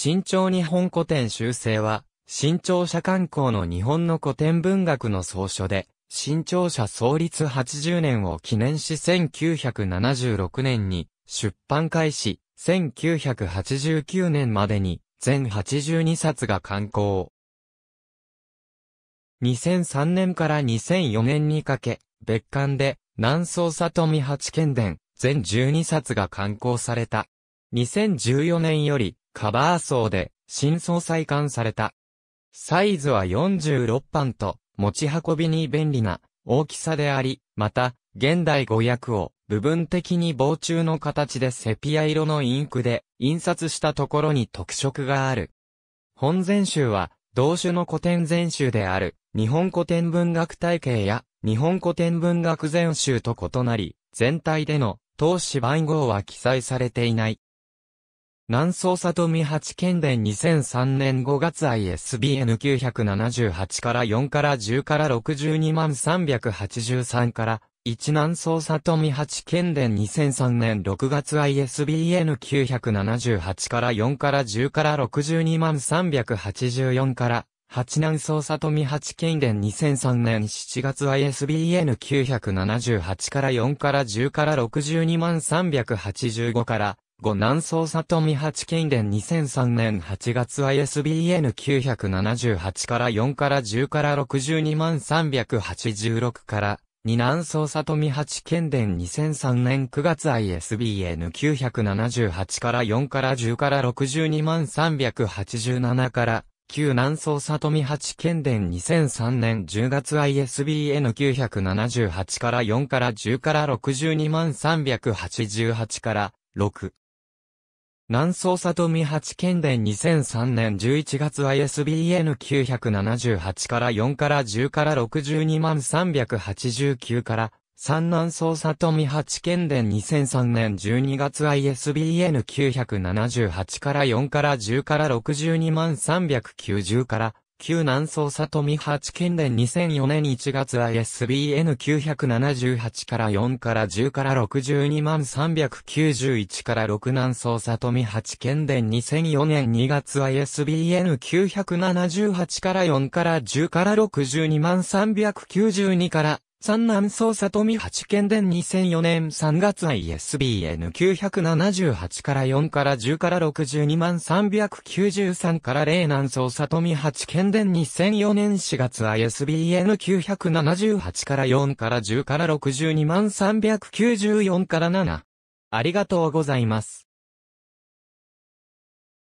新潮日本古典修正は、新潮社観光の日本の古典文学の総書で、新潮社創立80年を記念し1976年に出版開始、1989年までに全82冊が刊行。2003年から2004年にかけ、別館で南宋里見八県伝全12冊が刊行された。2014年よりカバー層で、新装再刊された。サイズは46版と、持ち運びに便利な大きさであり、また、現代語訳を部分的に防虫の形でセピア色のインクで印刷したところに特色がある。本全集は、同種の古典全集である、日本古典文学体系や、日本古典文学全集と異なり、全体での、当資番号は記載されていない。南総里見八県伝2003年5月 ISBN978 から4から10から62万383から1南総里見八県伝2003年6月 ISBN978 から4から10から62万384から八南総里見八県伝2003年7月 ISBN978 から4から10から62万385から5南総里見八県伝2003年8月 ISBN 978から4から10から62万386から2南総里見八県伝2003年9月 ISBN 978から4から10から62万387から旧南総里見八県伝2003年10月 ISBN 978から4から10から62万388から6南総里見八県で2003年11月 ISBN978 から4から10から62万389から三南総里見八県で2003年12月 ISBN978 から4から10から62万390から旧南総里見8県連2004年1月 ISBN978 から4から10から62万391から6南総里見8県連2004年2月 ISBN978 から4から10から62万392から三男総里見八県伝2004年3月 ISBN978 から4から10から62万393から霊南総里見八県伝2004年4月 ISBN978 から4から10から62万394から7。ありがとうございます。